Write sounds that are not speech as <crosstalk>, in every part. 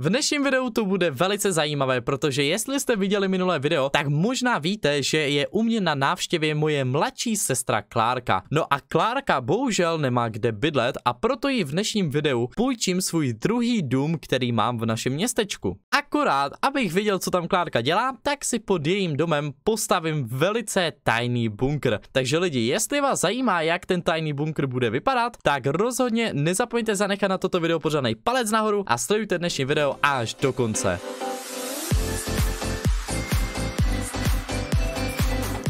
V dnešním videu to bude velice zajímavé, protože jestli jste viděli minulé video, tak možná víte, že je u mě na návštěvě moje mladší sestra Klárka. No a Klárka bohužel nemá kde bydlet a proto ji v dnešním videu půjčím svůj druhý dům, který mám v našem městečku akorát, abych viděl, co tam Klárka dělá, tak si pod jejím domem postavím velice tajný bunkr. Takže lidi, jestli vás zajímá, jak ten tajný bunkr bude vypadat, tak rozhodně nezapomeňte zanechat na toto video pořádný palec nahoru a sledujte dnešní video až do konce.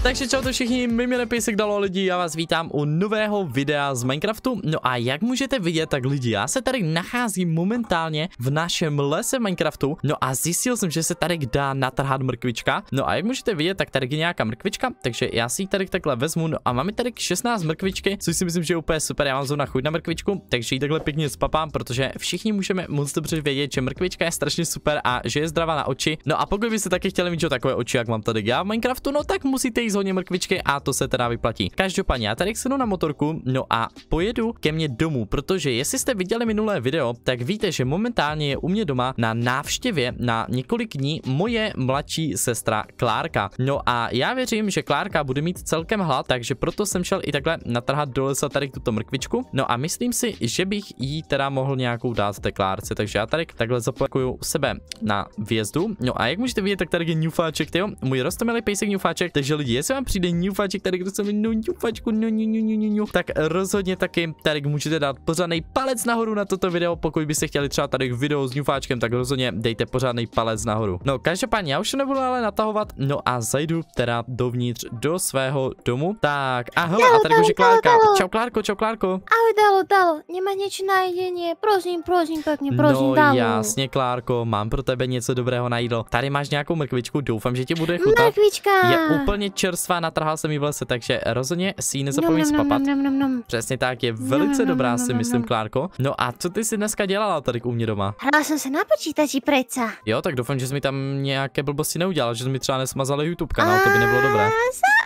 Takže čau to všichni, my mě nepejsek dalo lidi, já vás vítám u nového videa z Minecraftu. No a jak můžete vidět, tak lidi, já se tady nacházím momentálně v našem lese Minecraftu. No a zjistil jsem, že se tady dá natrhat mrkvička. No a jak můžete vidět, tak tady je nějaká mrkvička, takže já si ji tady takhle vezmu. No a máme tady 16 mrkvičky, což si myslím, že je úplně super. Já mám zrovna chuť na mrkvičku, takže ji takhle pěkně spapám, protože všichni můžeme moc dobře vědět, že mrkvička je strašně super a že je zdravá na oči. No a pokud byste taky chtěli mít takové oči, jak mám tady já v Minecraftu, no tak musíte jíst hodně mrkvičky a to se teda vyplatí. Každopádně já tady jsem na motorku, no a pojedu ke mně domů, protože jestli jste viděli minulé video, tak víte, že momentálně je u mě doma na návštěvě na několik dní moje mladší sestra Klárka. No a já věřím, že Klárka bude mít celkem hlad, takže proto jsem šel i takhle natrhat do lesa tady tuto mrkvičku. No a myslím si, že bych jí teda mohl nějakou dát té Klárce, takže já tady takhle zaplakuju sebe na vjezdu. No a jak můžete vidět, tak tady je ňufáček, jo, můj rostomilý pejsek ňufáček, takže lidi, jestli vám přijde ňufaček, tady kdo se mi no, ňufačku, no, no, no, no, no. no. tak rozhodně taky tady můžete dát pořádný palec nahoru na toto video, pokud byste chtěli třeba tady video s ňufáčkem, tak rozhodně dejte pořádný palec nahoru. No, každopádně, já už to nebudu ale natahovat, no a zajdu teda dovnitř do svého domu. Tak, ahoj, a tady už je Klárka. Čau Klárko, čau Klárko. Ahoj, dalo, dalo, nemá něco na jedině, prosím, prosím, pěkně, prosím, no, dalo. jasně, Klárko, mám pro tebe něco dobrého na jídlo. Tady máš nějakou mrkvičku, doufám, že ti bude chutnat. Mrkvička. Je úplně čer čerstvá, natrhal jsem jí v lese, takže rozhodně si ji nezapomeň spapat. Přesně tak, je velice dobrá, si myslím, Klárko. No a co ty si dneska dělala tady u mě doma? Hrála jsem se na počítači, preca. Jo, tak doufám, že jsi mi tam nějaké blbosti neudělal, že jsi mi třeba nesmazala YouTube kanál, to by nebylo dobré.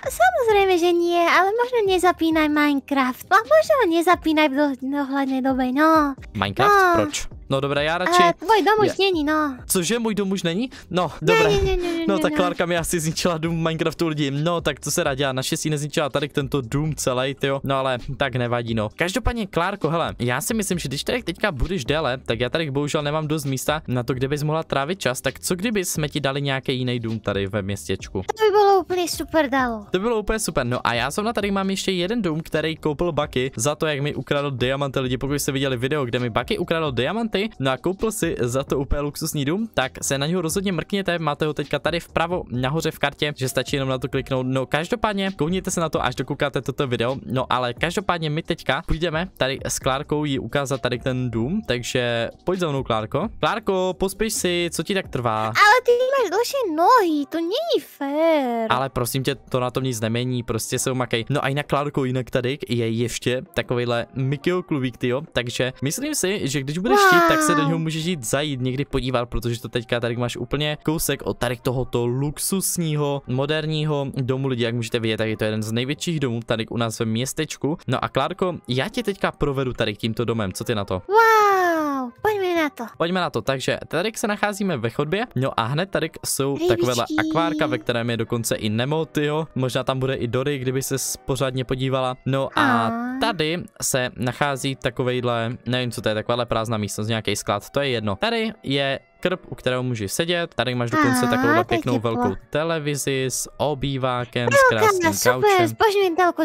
Samozřejmě, že nie, ale možná nezapínaj Minecraft. A no, nezapínaj v dohledné době, no. Minecraft? No. Proč? No dobré, já radši... Ale tvoj dom už není, no. Cože, můj dům už není? No, dobré. Ne, ne, ne, ne, no, tak Klárka mi asi zničila dům Minecraftu lidí. No, tak to se radě, naštěstí nezničila tady tento dům celý, jo. No, ale tak nevadí, no. Každopádně, Klárko, hele, já si myslím, že když tady teďka budeš déle, tak já tady bohužel nemám dost místa na to, kde bys mohla trávit čas, tak co kdyby jsme ti dali nějaký jiný dům tady ve městečku? To by bylo úplně super dalo. To bylo úplně super. No a já na tady mám ještě jeden dům, který koupil Baky za to, jak mi ukradl diamanty lidi. Pokud jste viděli video, kde mi Baky ukradl diamanty, no a koupil si za to úplně luxusní dům, tak se na něho rozhodně mrkněte, máte ho teďka tady vpravo nahoře v kartě, že stačí jenom na to kliknout. No každopádně, koukněte se na to, až dokoukáte toto video, no ale každopádně my teďka půjdeme tady s Klárkou jí ukázat tady ten dům, takže pojď za mnou Klárko. Klárko, pospěš si, co ti tak trvá? Ale ty máš dlouhé nohy, to není fér. Ale prosím tě, to na tom nic nemění, prostě se umakej. No a jinak Klárko, jinak tady je ještě takovýhle Mikio klubík, tyjo, takže myslím si, že když budeš chtít, tak se do něho můžeš jít zajít někdy podívat, protože to teďka tady máš úplně kousek od tady tohoto luxusního moderního domu lidí, jak můžete vidět, tak je to jeden z největších domů tady u nás ve městečku. No a Klárko, já tě teďka provedu tady tímto domem, co ty na to? Wow, pojďme na to. Pojďme na to. Takže tady se nacházíme ve chodbě, no a hned tady jsou Rybičky. takovéhle akvárka, ve kterém je dokonce i tyjo. Možná tam bude i Dory, kdyby se pořádně podívala. No a, a tady se nachází takovejhle, nevím co to je, takováhle prázdná místnost, nějaký sklad, to je jedno. Tady je krb, u kterého můžeš sedět. Tady máš dokonce takovou pěknou velkou televizi s obývákem, s krásným telku,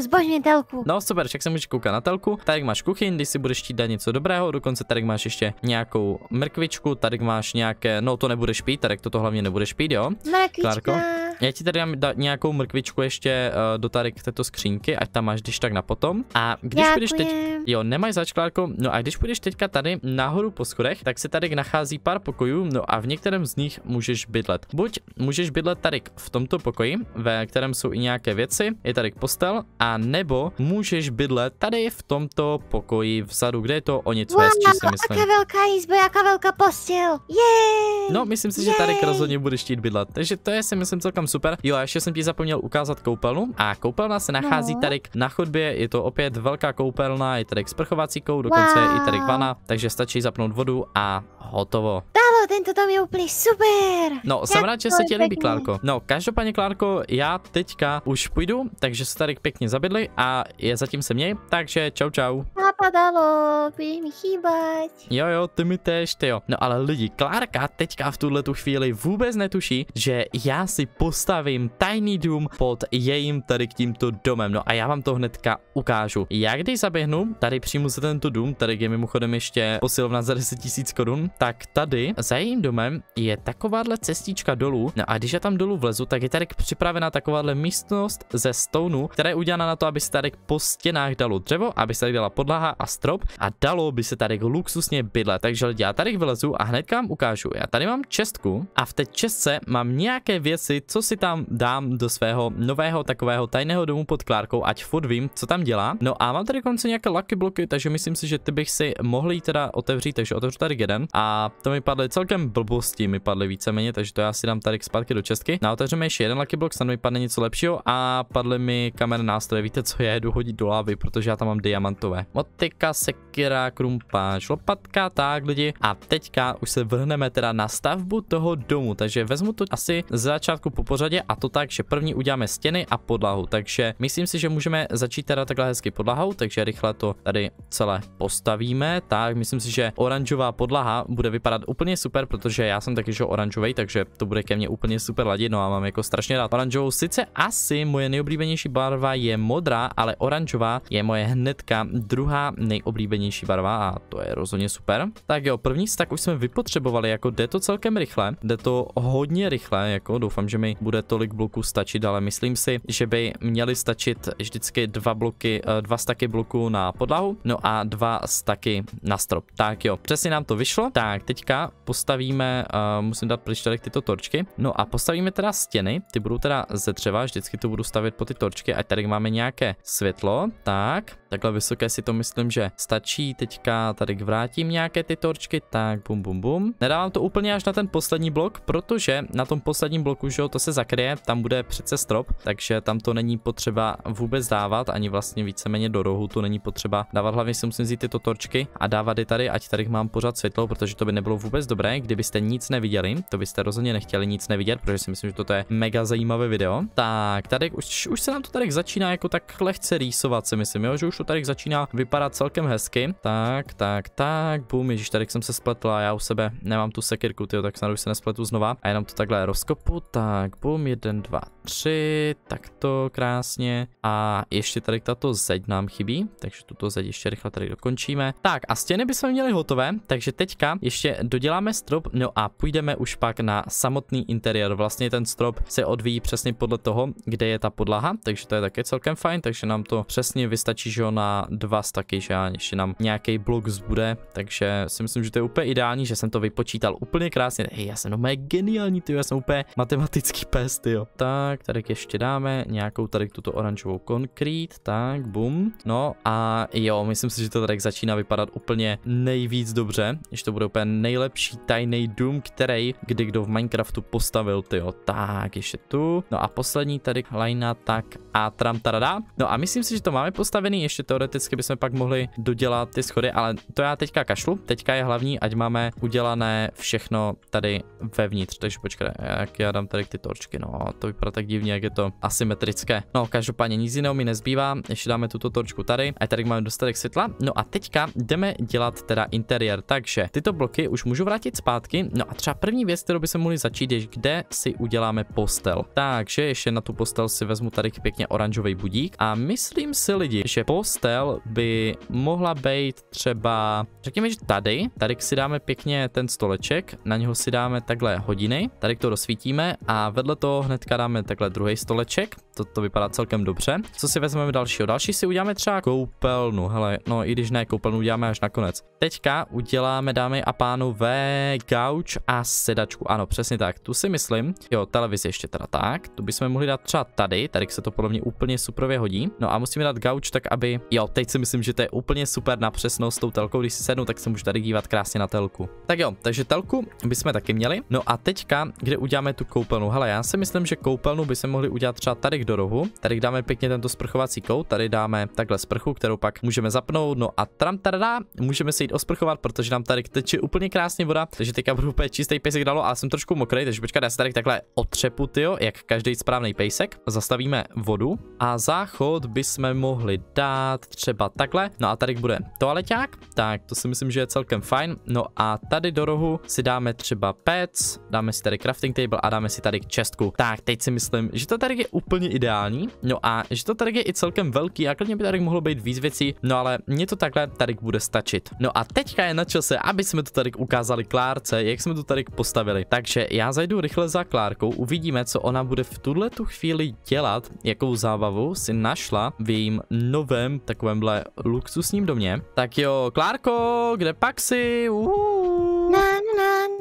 zbožňuji telku. No super, však se můžeš koukat na telku. Tady máš kuchyň, když si budeš chtít dát něco dobrého, dokonce tady máš ještě nějakou mrkvičku, tady máš nějaké, no to nebudeš pít, tady to, to hlavně nebudeš pít, jo? Mrkvička. Klárko? Já ti tady dám da nějakou mrkvičku ještě uh, do tady k této skřínky, ať tam máš když tak na potom. A když Děkuji. půjdeš teď, jo, nemáš začklárku. no a když půjdeš teďka tady nahoru po schodech, tak se tady nachází pár pokojů, no a v některém z nich můžeš bydlet. Buď můžeš bydlet tady v tomto pokoji, ve kterém jsou i nějaké věci, je tady postel, a nebo můžeš bydlet tady v tomto pokoji vzadu, kde je to o něco wow, hezčí, si myslím. jaká velká jízba, jaká velká postel, Yay! No, myslím si, Yay! že tady rozhodně budeš chtít bydlet, takže to je si myslím celkem super. Jo, a ještě jsem ti zapomněl ukázat koupelnu. A koupelna se nachází no. tady na chodbě, je to opět velká koupelna, je tady sprchovací kou, dokonce wow. je i tady vana, takže stačí zapnout vodu a hotovo. Dalo, tento tam je úplně super. No, jsem rád, že se ti líbí, Klárko. No, každopádně, Klárko, já teďka už půjdu, takže se tady pěkně zabydli a je zatím se měj, takže čau čau. Napadalo, no budeš mi chýbat. Jo jo, ty mi tež, ty jo. No ale lidi, Klárka teďka v tuhle tu chvíli vůbec netuší, že já si pos postavím tajný dům pod jejím tady k tímto domem. No a já vám to hnedka ukážu. Já když zaběhnu tady přímo za tento dům, tady je mimochodem ještě posilovna za 10 000 korun, tak tady za jejím domem je takováhle cestička dolů. No a když já tam dolů vlezu, tak je tady připravená takováhle místnost ze stonu, která je udělána na to, aby se tady po stěnách dalo dřevo, aby se tady dala podlaha a strop a dalo by se tady luxusně bydlet. Takže lidi, já tady vylezu a hned vám ukážu. Já tady mám čestku a v té čestce mám nějaké věci, co si tam dám do svého nového takového tajného domu pod Klárkou, ať furt vím, co tam dělá. No a mám tady konce nějaké lucky bloky, takže myslím si, že ty bych si mohli teda otevřít, takže otevřu tady jeden. A to mi padly celkem blbosti, mi padly víceméně, takže to já si dám tady zpátky do čestky. Na otevřeme ještě jeden lucky blok, snad mi padne něco lepšího a padly mi kamer nástroje. Víte co, já jedu hodit do lávy, protože já tam mám diamantové. Motika, sekira, krumpáč, lopatka, tak lidi. A teďka už se vrhneme teda na stavbu toho domu, takže vezmu to asi z začátku po pořadě a to tak, že první uděláme stěny a podlahu, takže myslím si, že můžeme začít teda takhle hezky podlahou, takže rychle to tady celé postavíme, tak myslím si, že oranžová podlaha bude vypadat úplně super, protože já jsem taky že oranžový, takže to bude ke mně úplně super ladit, no a mám jako strašně rád oranžovou, sice asi moje nejoblíbenější barva je modrá, ale oranžová je moje hnedka druhá nejoblíbenější barva a to je rozhodně super. Tak jo, první tak už jsme vypotřebovali, jako jde to celkem rychle, jde to hodně rychle, jako doufám, že mi bude tolik bloků stačit, ale myslím si, že by měly stačit vždycky dva bloky, eh, dva staky bloků na podlahu, no a dva staky na strop. Tak jo, přesně nám to vyšlo. Tak, teďka postavíme, uh, musím dát pryč tady tyto torčky, no a postavíme teda stěny, ty budou teda ze dřeva, vždycky to budu stavět po ty torčky, ať tady máme nějaké světlo, tak, takhle vysoké si to myslím, že stačí, teďka tady vrátím nějaké ty torčky, tak bum bum bum. Nedávám to úplně až na ten poslední blok, protože na tom posledním bloku, že jo, to se se zakryje, tam bude přece strop, takže tam to není potřeba vůbec dávat, ani vlastně víceméně do rohu to není potřeba dávat. Hlavně si musím vzít tyto torčky a dávat je tady, ať tady mám pořád světlo, protože to by nebylo vůbec dobré, kdybyste nic neviděli. To byste rozhodně nechtěli nic nevidět, protože si myslím, že toto je mega zajímavé video. Tak, tady už, už se nám to tady začíná jako tak lehce rýsovat, si myslím, jo, že už to tady začíná vypadat celkem hezky. Tak, tak, tak, bum, ježiš, tady jsem se spletla, já u sebe nemám tu sekirku, tyjo, tak snad už se nespletu znova. A jenom to takhle rozkopu, tak bo mir denn dwa tři, takto krásně. A ještě tady tato zeď nám chybí, takže tuto zeď ještě rychle tady dokončíme. Tak a stěny bychom měli hotové, takže teďka ještě doděláme strop, no a půjdeme už pak na samotný interiér. Vlastně ten strop se odvíjí přesně podle toho, kde je ta podlaha, takže to je také celkem fajn, takže nám to přesně vystačí, že na dva staky, že a ještě nám nějaký blok zbude, takže si myslím, že to je úplně ideální, že jsem to vypočítal úplně krásně. Hej, já jsem no mé geniální, ty já jsem úplně matematický pest, jo. Tak tak tady ještě dáme nějakou tady tuto oranžovou konkrét, tak bum. No a jo, myslím si, že to tady začíná vypadat úplně nejvíc dobře, že to bude úplně nejlepší tajný dům, který kdy kdo v Minecraftu postavil, jo Tak, ještě tu. No a poslední tady lajna, tak a tram tarada. No a myslím si, že to máme postavený, ještě teoreticky bychom pak mohli dodělat ty schody, ale to já teďka kašlu. Teďka je hlavní, ať máme udělané všechno tady vevnitř. Takže počkej, jak já dám tady ty torčky, no to vypadá tak divně, jak je to asymetrické. No, každopádně nic jiného mi nezbývá, ještě dáme tuto torčku tady, a tady máme dostatek světla. No a teďka jdeme dělat teda interiér, takže tyto bloky už můžu vrátit zpátky. No a třeba první věc, kterou by se mohli začít, je, kde si uděláme postel. Takže ještě na tu postel si vezmu tady pěkně oranžový budík a myslím si lidi, že postel by mohla být třeba, řekněme, že tady, tady si dáme pěkně ten stoleček, na něho si dáme takhle hodiny, tady to rozsvítíme a vedle toho hnedka dáme takhle druhý stoleček, to, to vypadá celkem dobře. Co si vezmeme dalšího? Další si uděláme třeba koupelnu, hele, no i když ne, koupelnu uděláme až nakonec. Teďka uděláme, dámy a pánové, gauč a sedačku, ano, přesně tak, tu si myslím, jo, televizi ještě teda tak, tu bychom mohli dát třeba tady, tady se to podle mě úplně superově hodí. No a musíme dát gauč tak, aby, jo, teď si myslím, že to je úplně super na přesnost s tou telkou, když si sednu, tak se můžu tady dívat krásně na telku. Tak jo, takže telku bychom taky měli. No a teďka, kde uděláme tu koupelnu? Hele, já si myslím, že koupelnu balkónů by se mohli udělat třeba tady do rohu. Tady dáme pěkně tento sprchovací kout, tady dáme takhle sprchu, kterou pak můžeme zapnout. No a tam tada, můžeme se jít osprchovat, protože nám tady teče úplně krásně voda, takže teďka budu úplně čistý pejsek dalo, ale jsem trošku mokrý, takže počkat, já se tady takhle otřepu, tyjo, jak každý správný pejsek. Zastavíme vodu a záchod bychom mohli dát třeba takhle. No a tady bude toaleťák, tak to si myslím, že je celkem fajn. No a tady do rohu si dáme třeba pec, dáme si tady crafting table a dáme si tady čestku. Tak, teď si myslím, myslím, že to tady je úplně ideální, no a že to tady je i celkem velký a klidně by tady mohlo být víc věcí, no ale mě to takhle tady bude stačit. No a teďka je na čase, aby jsme to tady ukázali Klárce, jak jsme to tady postavili. Takže já zajdu rychle za Klárkou, uvidíme, co ona bude v tuhle tu chvíli dělat, jakou zábavu si našla v jejím novém takovémhle luxusním domě. Tak jo, Klárko, kde pak si? Uhu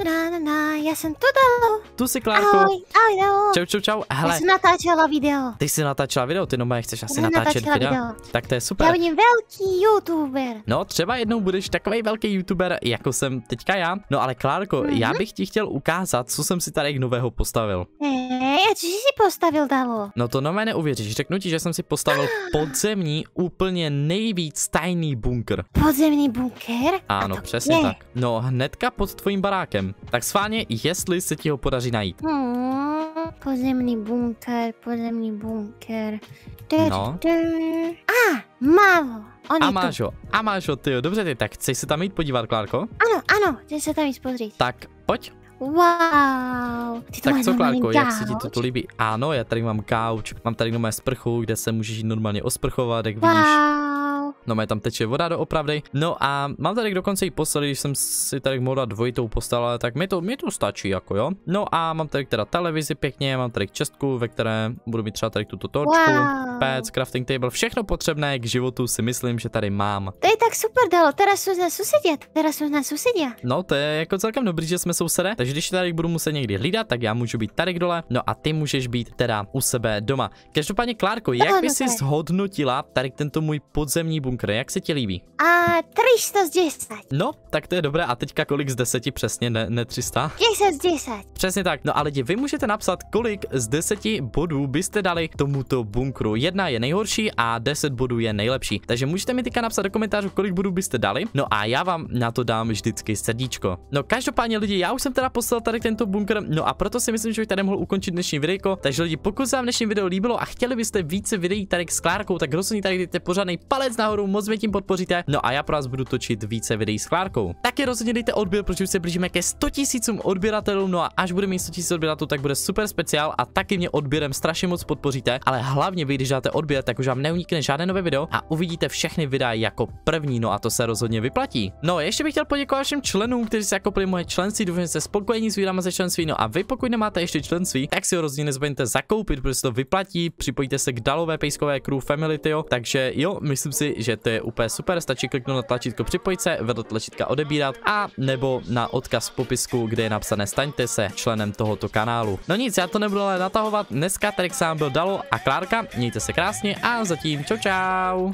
na, na, já jsem tu dalo. Tu si, Klárko. Ahoj, ahoj, dalo. Čau, čau, čau. Hele. Já jsem natáčela video. Ty jsi natáčela video, ty nomé chceš asi natáčet video. video. Tak to je super. Já budu velký youtuber. No, třeba jednou budeš takový velký youtuber, jako jsem teďka já. No ale Klárko, mm-hmm. já mhm. bych ti chtěl ukázat, co jsem si tady nového postavil. Eee, eh, a co jsi si postavil, dalo? No to nomé neuvěříš. Řeknu ti, že jsem si postavil <gasps> podzemní, úplně nejvíc tajný bunkr. Podzemní bunkr? Ano, přesně je. tak. No, hnedka pod tvojím barákem. Tak schválně, jestli se ti ho podaří najít. Hmm, no, pozemný bunker, pozemní bunker. no. A, ah, mávo. On a máš ho, a máš ho, ty dobře ty, tak chceš se tam jít podívat, Klárko? Ano, ano, chceš se tam jít podívat. Tak, pojď. Wow. Ty to tak co, Klárko, jak se ti to to líbí? Ano, já tady mám kauč, mám tady nové sprchu, kde se můžeš jít normálně osprchovat, jak wow. vidíš. No, mě tam teče voda do opravdy. No a mám tady dokonce i postel, když jsem si tady mohl dát dvojitou postel, ale tak mi to, mi to stačí, jako jo. No a mám tady teda televizi pěkně, mám tady čestku, ve které budu mít třeba tady tuto torčku, wow. pec, crafting table, všechno potřebné k životu si myslím, že tady mám. To je tak super, dalo, teraz jsou na sousedě, teraz jsou na sousedě. No, to je jako celkem dobrý, že jsme sousedé, takže když tady budu muset někdy hlídat, tak já můžu být tady dole, no a ty můžeš být teda u sebe doma. Každopádně, Klárko, no, jak no, by si zhodnotila tady tento můj podzemní první bunkr. Jak se ti líbí? A 300 z 10. No, tak to je dobré. A teďka kolik z 10 přesně, ne, ne 300? 10 z 10. Přesně tak. No a lidi, vy můžete napsat, kolik z 10 bodů byste dali tomuto bunkru. Jedna je nejhorší a 10 bodů je nejlepší. Takže můžete mi teďka napsat do komentářů, kolik bodů byste dali. No a já vám na to dám vždycky srdíčko. No každopádně lidi, já už jsem teda poslal tady tento bunkr, no a proto si myslím, že bych tady mohl ukončit dnešní videjko. Takže lidi, pokud se vám dnešní video líbilo a chtěli byste více videí tady s Klárkou, tak rozhodně tady dejte pořádný palec na nahoru, moc mě tím podpoříte. No a já pro vás budu točit více videí s Klárkou. Taky rozhodně dejte odběr, protože už se blížíme ke 100 000 odběratelům. No a až budeme mít 100 000 odběratelů, tak bude super speciál a taky mě odběrem strašně moc podpoříte. Ale hlavně vy, když dáte odběr, tak už vám neunikne žádné nové video a uvidíte všechny videa jako první. No a to se rozhodně vyplatí. No, ještě bych chtěl poděkovat všem členům, kteří se jako moje členství. Doufám, že jste spokojení s výdama ze členství. No a vy, pokud nemáte ještě členství, tak si ho rozhodně nezapomeňte zakoupit, protože to vyplatí. Připojíte se k dalové pejskové crew Family, tyjo. Takže jo, myslím si, že to je úplně super, stačí kliknout na tlačítko připojit se, vedle tlačítka odebírat a nebo na odkaz v popisku, kde je napsané staňte se členem tohoto kanálu. No nic, já to nebudu ale natahovat, dneska tady sám byl Dalo a Klárka, mějte se krásně a zatím čau čau.